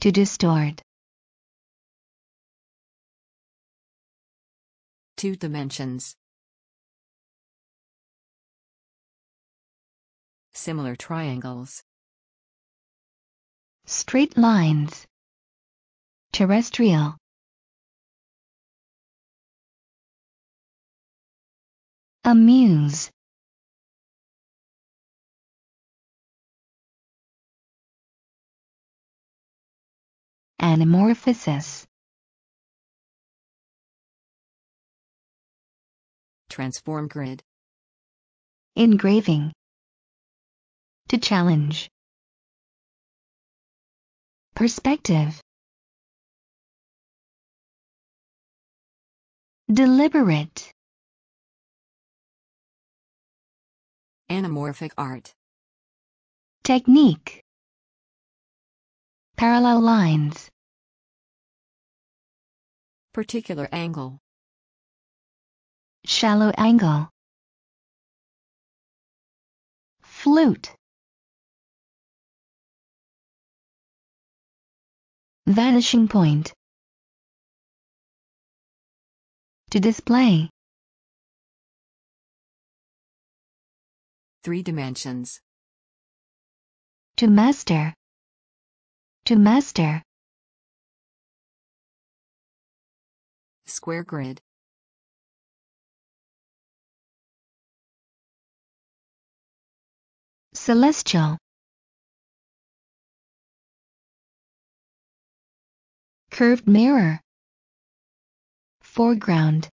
to distort. Two dimensions. Similar triangles. Straight lines. Terrestrial. Amuse. anamorphosis. Transform grid. Engraving. To challenge. Perspective. Deliberate. Anamorphic art. Technique. Parallel lines. Particular angle. Shallow angle. Flute. Vanishing point. To display. Three dimensions. To master. To master. square grid. Celestial Curved mirror Foreground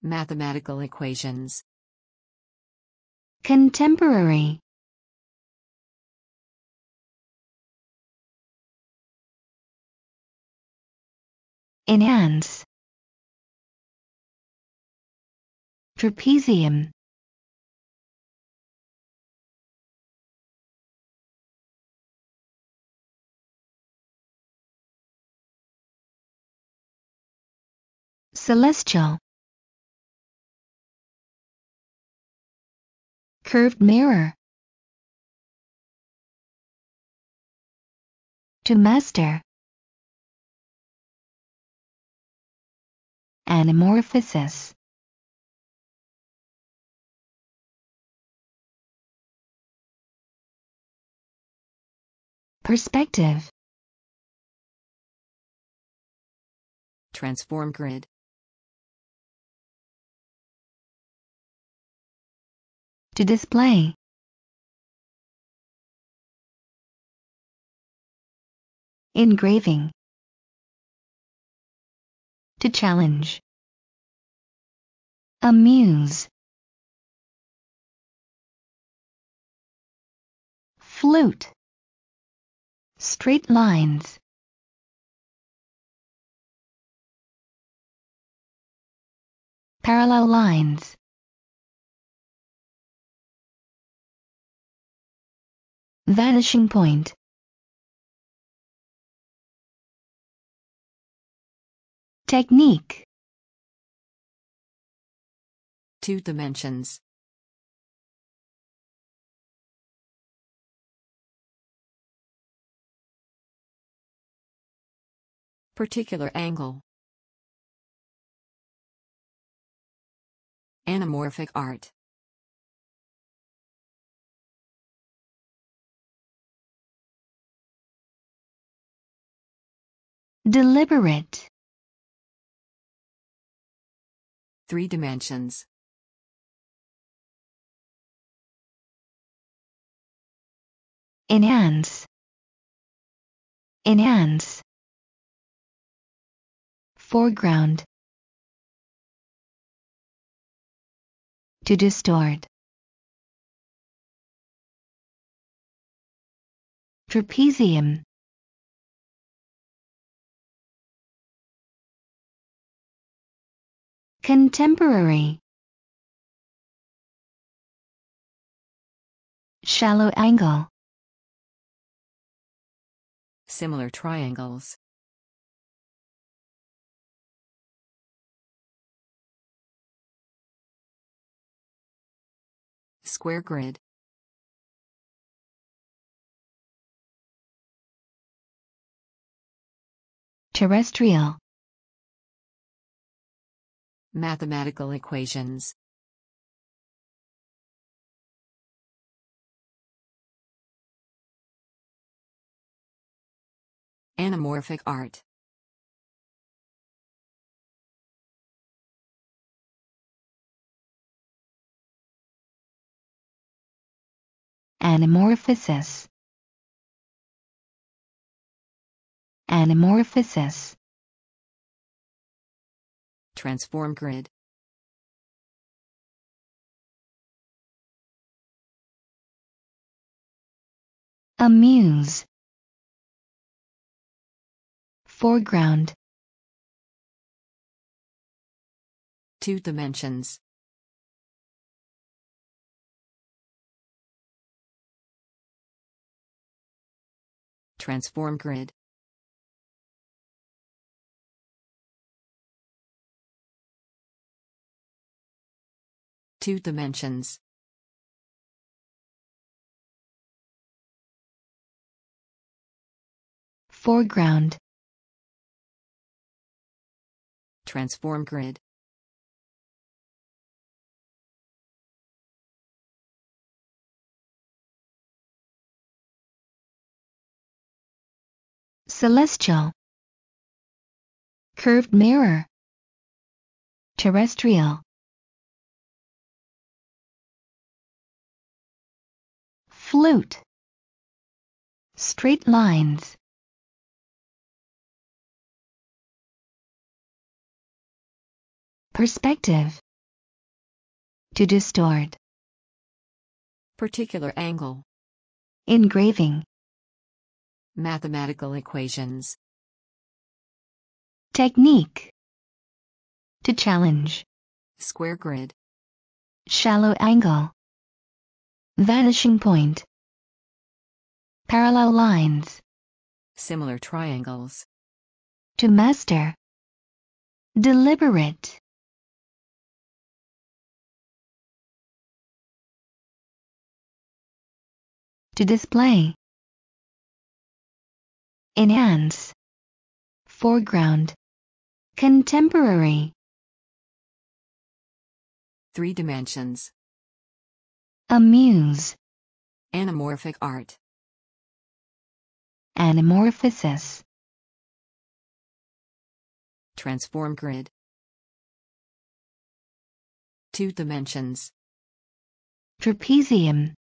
Mathematical equations Contemporary enhance trapezium celestial curved mirror to master anamorphosis perspective transform grid to display engraving to challenge. Amuse. Flute. Straight lines. Parallel lines. Vanishing point. Technique. Two dimensions. Particular angle. Anamorphic art. deliberate Three dimensions. Enhance. Enhance. Foreground. To distort. Trapezium. Contemporary. Shallow angle. Similar triangles. Square grid. Terrestrial. Mathematical equations Anamorphic art Anamorphosis Anamorphosis transform grid. Amuse Foreground Two dimensions Transform grid Two dimensions. Foreground. Transform grid. Celestial. Curved mirror. Terrestrial. flute straight lines perspective to distort particular angle engraving mathematical equations technique to challenge square grid shallow angle Vanishing point. Parallel lines. Similar triangles. To master. Deliberate. To display. Enhance. Foreground. Contemporary. Three dimensions amuse, anamorphic art, anamorphosis, transform grid, two dimensions, trapezium,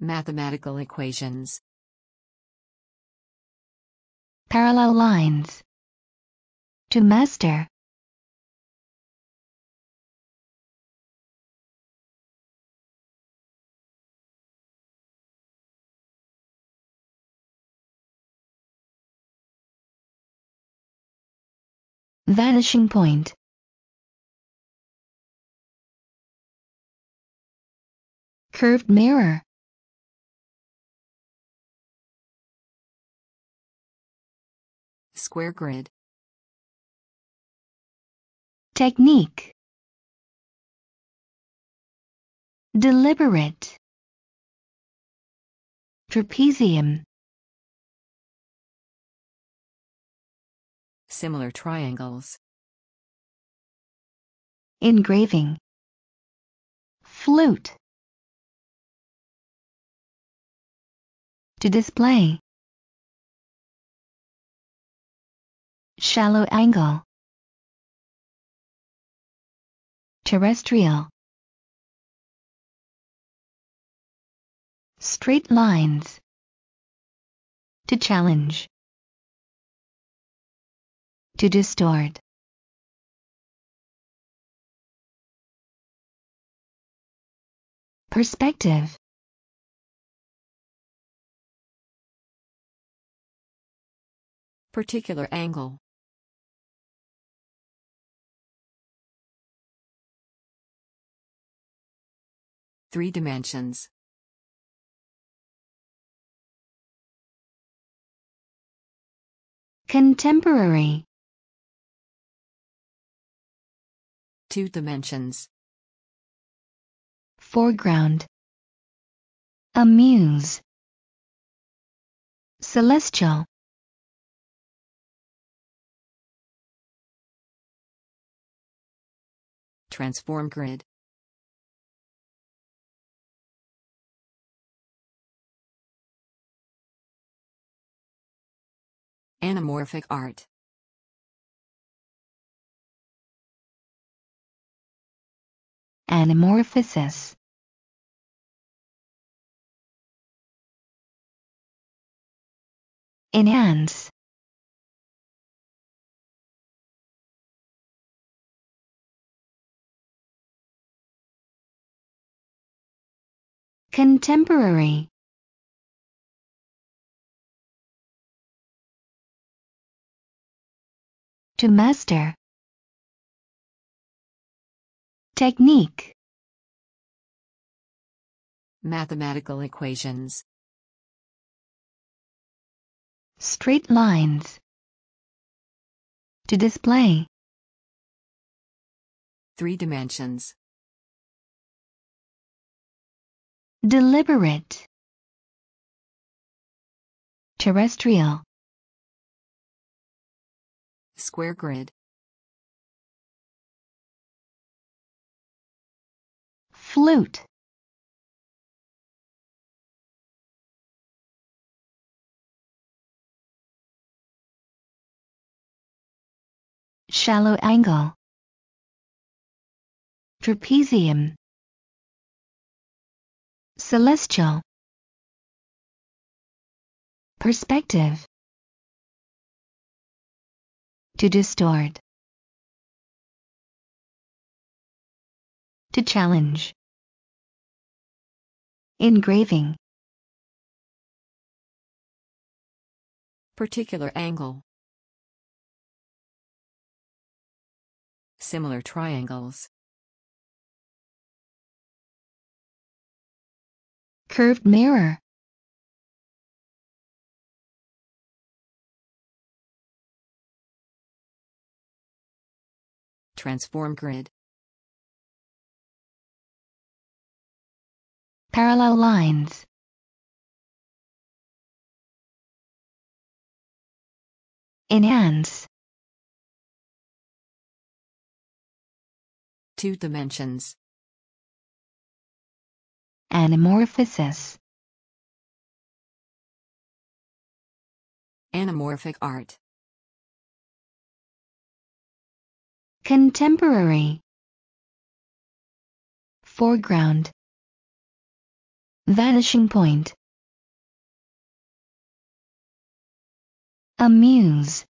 Mathematical equations Parallel lines To master Vanishing point Curved mirror square grid. Technique Deliberate Trapezium Similar triangles Engraving Flute To display Shallow angle. Terrestrial. Straight lines. To challenge. To distort. Perspective. Particular angle. Three dimensions. Contemporary. Two dimensions. Foreground. Amuse. Celestial. Transform grid. Anamorphic art Anamorphosis Enhance Contemporary to master. Technique Mathematical equations Straight lines To display Three dimensions Deliberate Terrestrial square grid. Flute Shallow angle Trapezium Celestial Perspective to distort. To challenge. Engraving. Particular angle. Similar triangles. Curved mirror. transform grid. Parallel lines. Enhance. Two dimensions. Anamorphosis. Anamorphic art. Contemporary. Foreground. Vanishing point. Amuse.